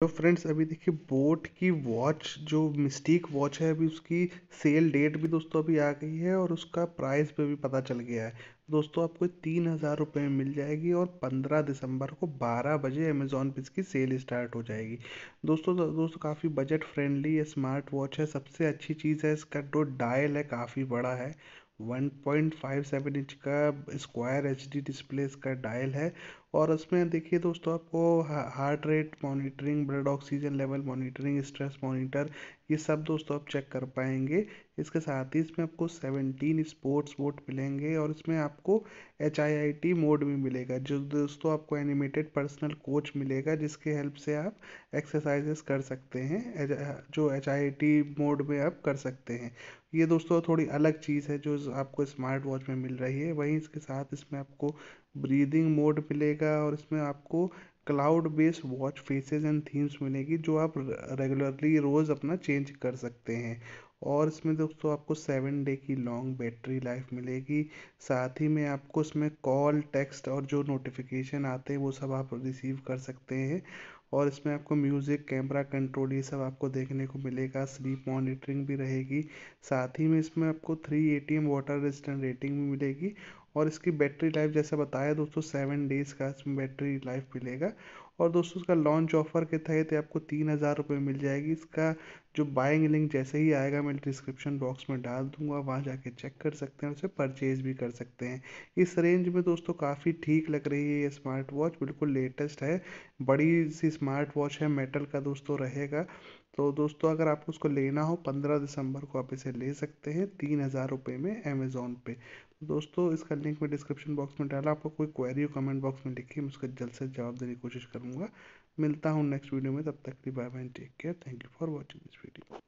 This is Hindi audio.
तो फ्रेंड्स अभी देखिए बोट की वॉच जो मिस्टीक वॉच है अभी उसकी सेल डेट भी दोस्तों अभी आ गई है और उसका प्राइस भी अभी पता चल गया है दोस्तों आपको तीन हज़ार रुपये में मिल जाएगी और पंद्रह दिसंबर को बारह बजे अमेज़ोन पे इसकी सेल स्टार्ट हो जाएगी दोस्तों तो दोस्तों काफ़ी बजट फ्रेंडली है स्मार्ट वॉच है सबसे अच्छी चीज़ है इसका जो डायल है काफ़ी बड़ा है 1.57 इंच का स्क्वायर एच डिस्प्ले इसका डायल है और उसमें देखिए दोस्तों आपको heart rate monitoring blood oxygen level monitoring stress monitor ये सब दोस्तों आप चेक कर पाएंगे इसके साथ ही इसमें आपको 17 स्पोर्ट्स मोड मिलेंगे और इसमें आपको H I I T mode भी मिलेगा जो दोस्तों आपको एनिमेटेड पर्सनल कोच मिलेगा जिसके हेल्प से आप एक्सरसाइजेस कर सकते हैं जो H I I T mode में आप कर सकते हैं ये दोस्तों थोड़ी अलग चीज़ है जो आपको स्मार्ट वॉच में मिल रही है वहीं इसके साथ इसमें आपको ब्रीदिंग मोड मिलेगा रहेगा और इसमें आपको cloud based watch faces and themes मिलेगी जो आप रेगुलरली रोज़ अपना चेंज कर सकते हैं और इसमें दोस्तों आपको सेवन डे की लॉन्ग बैटरी लाइफ मिलेगी साथ ही में आपको इसमें कॉल टेक्स्ट और जो नोटिफिकेशन आते हैं वो सब आप रिसीव कर सकते हैं और इसमें आपको म्यूज़िक कैमरा कंट्रोल ये सब आपको देखने को मिलेगा स्लीप मॉनिटरिंग भी रहेगी साथ ही में इसमें आपको three A T M water resistant rating भी मिलेगी और इसकी बैटरी लाइफ जैसा बताया दोस्तों सेवन डेज़ का इसमें बैटरी लाइफ मिलेगा और दोस्तों इसका लॉन्च ऑफर के तहत आपको तीन हज़ार रुपये मिल जाएगी इसका जो बाइंग लिंक जैसे ही आएगा मैं डिस्क्रिप्शन बॉक्स में डाल दूंगा वहाँ जाके चेक कर सकते हैं उसे परचेज भी कर सकते हैं इस रेंज में दोस्तों काफ़ी ठीक लग रही है ये स्मार्ट वॉच बिल्कुल लेटेस्ट है बड़ी सी स्मार्ट वॉच है मेटल का दोस्तों रहेगा तो दोस्तों अगर आपको उसको लेना हो पंद्रह दिसंबर को आप इसे ले सकते हैं तीन हज़ार रुपये में अमेज़ोन पे तो दोस्तों इसका लिंक मैं डिस्क्रिप्शन बॉक्स में डाला आपको कोई क्वेरी हो कमेंट बॉक्स में लिखिए मैं उसका जल्द से जवाब देने की कोशिश करूँगा मिलता हूँ नेक्स्ट वीडियो में तब तक bye bye take care thank you for watching this video